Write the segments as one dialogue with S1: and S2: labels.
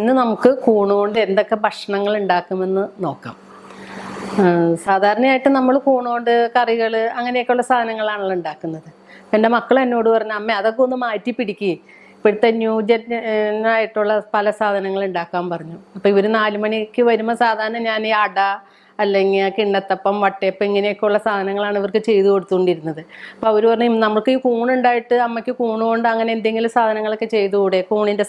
S1: ഇന്ന് നമുക്ക് കൂണുകൊണ്ട് എന്തൊക്കെ ഭക്ഷണങ്ങൾ ഉണ്ടാക്കുമെന്ന് നോക്കാം സാധാരണയായിട്ട് നമ്മൾ കൂണുകൊണ്ട് കറികൾ അങ്ങനെയൊക്കെയുള്ള സാധനങ്ങളാണല്ലോ ഉണ്ടാക്കുന്നത് എൻ്റെ മക്കൾ എന്നോട് പറഞ്ഞു അമ്മ അതൊക്കെ ഒന്ന് മാറ്റി പിടിക്കുക ഇപ്പോഴത്തെ ന്യൂ ജനായിട്ടുള്ള പല സാധനങ്ങൾ ഉണ്ടാക്കാൻ പറഞ്ഞു അപ്പോൾ ഇവർ നാല് മണിക്ക് വരുമ്പോൾ സാധാരണ ഞാൻ ഈ അട അല്ലെങ്കിൽ കിണ്ണത്തപ്പം വട്ടയപ്പം ഇങ്ങനെയൊക്കെയുള്ള സാധനങ്ങളാണ് ഇവർക്ക് ചെയ്തു കൊടുത്തുകൊണ്ടിരുന്നത് അപ്പോൾ അവർ പറഞ്ഞു നമുക്ക് ഈ കൂണുണ്ടായിട്ട് അമ്മയ്ക്ക് കൂണ് കൊണ്ട് അങ്ങനെ എന്തെങ്കിലും സാധനങ്ങളൊക്കെ ചെയ്തുകൂടെ കൂണിൻ്റെ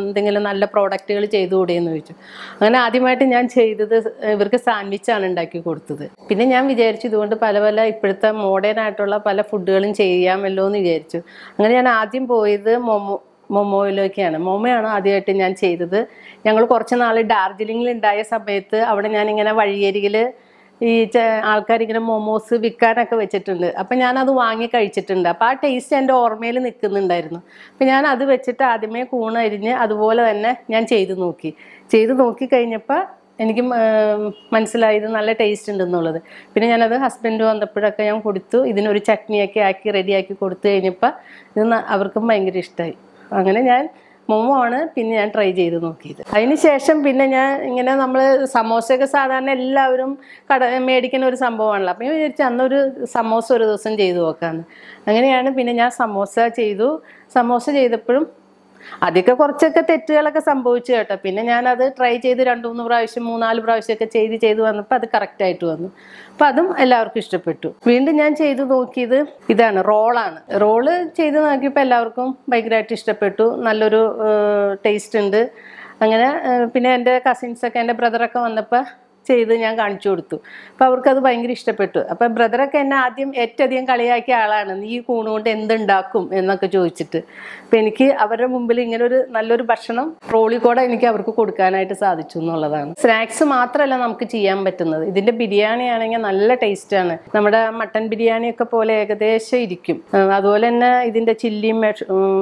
S1: എന്തെങ്കിലും നല്ല പ്രോഡക്റ്റുകൾ ചെയ്തുകൂടെ എന്ന് ചോദിച്ചു അങ്ങനെ ആദ്യമായിട്ട് ഞാൻ ചെയ്തത് ഇവർക്ക് സാൻഡ്വിച്ചാണ് ഉണ്ടാക്കി കൊടുത്തത് പിന്നെ ഞാൻ വിചാരിച്ചു ഇതുകൊണ്ട് പല പല ഇപ്പോഴത്തെ മോഡേൺ ആയിട്ടുള്ള പല ഫുഡുകളും ചെയ്യാമല്ലോ എന്ന് വിചാരിച്ചു അങ്ങനെ ഞാൻ ആദ്യം പോയത് മൊമോ മൊമോയിലേക്കാണ് മൊമയാണ് ആദ്യമായിട്ട് ഞാൻ ചെയ്തത് ഞങ്ങൾ കുറച്ച് നാൾ ഡാർജിലിംഗിൽ ഉണ്ടായ സമയത്ത് അവിടെ ഞാനിങ്ങനെ വഴിയരികിൽ ഈ ആൾക്കാരിങ്ങനെ മോമോസ് വിൽക്കാനൊക്കെ വെച്ചിട്ടുണ്ട് അപ്പം ഞാനത് വാങ്ങി കഴിച്ചിട്ടുണ്ട് അപ്പം ആ ടേസ്റ്റ് എൻ്റെ ഓർമ്മയിൽ നിൽക്കുന്നുണ്ടായിരുന്നു അപ്പം ഞാൻ അത് വെച്ചിട്ട് ആദ്യമേ കൂണരിഞ്ഞ് അതുപോലെ തന്നെ ഞാൻ ചെയ്തു നോക്കി ചെയ്തു നോക്കി കഴിഞ്ഞപ്പോൾ എനിക്ക് മനസ്സിലായത് നല്ല ടേസ്റ്റ് ഉണ്ടെന്നുള്ളത് പിന്നെ ഞാനത് ഹസ്ബൻഡ് വന്നപ്പോഴൊക്കെ ഞാൻ കൊടുത്തു ഇതിനൊരു ചട്നിയൊക്കെ ആക്കി റെഡിയാക്കി കൊടുത്തു കഴിഞ്ഞപ്പോൾ ഇത് അവർക്കും ഭയങ്കര ഇഷ്ടമായി അങ്ങനെ ഞാൻ മോമോണ് പിന്നെ ഞാൻ ട്രൈ ചെയ്ത് നോക്കിയത് അതിന് ശേഷം പിന്നെ ഞാൻ ഇങ്ങനെ നമ്മൾ സമോസയൊക്കെ സാധാരണ എല്ലാവരും കട മേടിക്കുന്ന ഒരു സംഭവമാണല്ലോ അപ്പം ഞാൻ വിചാരിച്ചു അന്നൊരു സമോസ ഒരു ദിവസം ചെയ്തു നോക്കാമെന്ന് അങ്ങനെയാണ് പിന്നെ ഞാൻ സമോസ ചെയ്തു സമോസ ചെയ്തപ്പോഴും അതൊക്കെ കുറച്ചൊക്കെ തെറ്റുകളൊക്കെ സംഭവിച്ചു കേട്ടോ പിന്നെ ഞാനത് ട്രൈ ചെയ്ത് രണ്ടു മൂന്ന് പ്രാവശ്യം മൂന്നാല് പ്രാവശ്യമൊക്കെ ചെയ്ത് ചെയ്ത് വന്നപ്പോൾ അത് ആയിട്ട് വന്നു അപ്പം അതും എല്ലാവർക്കും ഇഷ്ടപ്പെട്ടു വീണ്ടും ഞാൻ ചെയ്ത് നോക്കിയത് ഇതാണ് റോളാണ് റോള് ചെയ്ത് നോക്കിയപ്പോൾ എല്ലാവർക്കും ഭയങ്കരമായിട്ട് ഇഷ്ടപ്പെട്ടു നല്ലൊരു ടേസ്റ്റ് ഉണ്ട് അങ്ങനെ പിന്നെ എൻ്റെ കസിൻസൊക്കെ എൻ്റെ ബ്രദറൊക്കെ വന്നപ്പോൾ ചെയ്ത് ഞാൻ കാണിച്ചു കൊടുത്തു അപ്പോൾ അവർക്കത് ഭയങ്കര ഇഷ്ടപ്പെട്ടു അപ്പം ബ്രദറൊക്കെ എന്നെ ആദ്യം ഏറ്റവും അധികം കളിയാക്കിയ ആളാണ് നീ കൂണുകൊണ്ട് എന്തുണ്ടാക്കും എന്നൊക്കെ ചോദിച്ചിട്ട് അപ്പം എനിക്ക് അവരുടെ മുമ്പിൽ ഇങ്ങനെ ഒരു നല്ലൊരു ഭക്ഷണം ട്രോളിക്കൂടെ എനിക്ക് അവർക്ക് കൊടുക്കാനായിട്ട് സാധിച്ചു എന്നുള്ളതാണ് സ്നാക്സ് മാത്രമല്ല നമുക്ക് ചെയ്യാൻ പറ്റുന്നത് ഇതിൻ്റെ ബിരിയാണി ആണെങ്കിൽ നല്ല ടേസ്റ്റാണ് നമ്മുടെ മട്ടൻ ബിരിയാണിയൊക്കെ പോലെ ഏകദേശം ഇരിക്കും അതുപോലെ തന്നെ ഇതിൻ്റെ ചില്ലി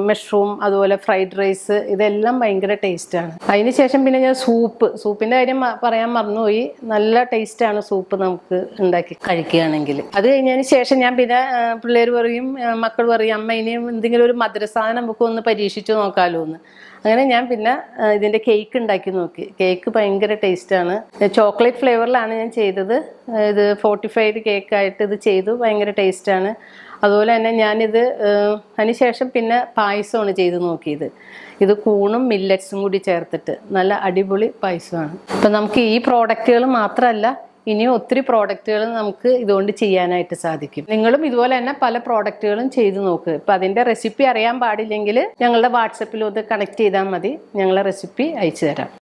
S1: മഷ്റൂം അതുപോലെ ഫ്രൈഡ് റൈസ് ഇതെല്ലാം ഭയങ്കര ടേസ്റ്റാണ് അതിനുശേഷം പിന്നെ ഞാൻ സൂപ്പ് സൂപ്പിൻ്റെ കാര്യം പറയാൻ മറന്നുപോയി നല്ല ടേസ്റ്റാണ് സൂപ്പ് നമുക്ക് ഉണ്ടാക്കി കഴിക്കുകയാണെങ്കിൽ അത് കഴിഞ്ഞതിന് ശേഷം ഞാൻ പിന്നെ പിള്ളേർ പറയും മക്കൾ പറയും അമ്മ ഇനിയും എന്തെങ്കിലും ഒരു മധുരസാധനം നമുക്ക് ഒന്ന് പരീക്ഷിച്ചു നോക്കാമല്ലോ എന്ന് അങ്ങനെ ഞാൻ പിന്നെ ഇതിൻ്റെ കേക്ക് ഉണ്ടാക്കി നോക്കി കേക്ക് ഭയങ്കര ടേസ്റ്റാണ് ചോക്ലേറ്റ് ഫ്ലേവറിലാണ് ഞാൻ ചെയ്തത് ഇത് ഫോർട്ടിഫൈഡ് കേക്കായിട്ട് ഇത് ചെയ്തു ഭയങ്കര ടേസ്റ്റാണ് അതുപോലെ തന്നെ ഞാനിത് അതിനുശേഷം പിന്നെ പായസമാണ് ചെയ്ത് നോക്കിയത് ഇത് കൂണും മില്ലറ്റ്സും കൂടി ചേർത്തിട്ട് നല്ല അടിപൊളി പായസമാണ് അപ്പം നമുക്ക് ഈ പ്രോഡക്റ്റുകൾ മാത്രമല്ല ഇനിയും ഒത്തിരി പ്രോഡക്റ്റുകൾ നമുക്ക് ഇതുകൊണ്ട് ചെയ്യാനായിട്ട് സാധിക്കും നിങ്ങളും ഇതുപോലെ തന്നെ പല പ്രോഡക്റ്റുകളും ചെയ്ത് നോക്ക് ഇപ്പം അതിൻ്റെ റെസിപ്പി അറിയാൻ പാടില്ലെങ്കിൽ ഞങ്ങളുടെ വാട്സപ്പിലൊന്ന് ഒന്ന് കണക്ട് ചെയ്താൽ മതി ഞങ്ങളെ റെസിപ്പി അയച്ചു തരാം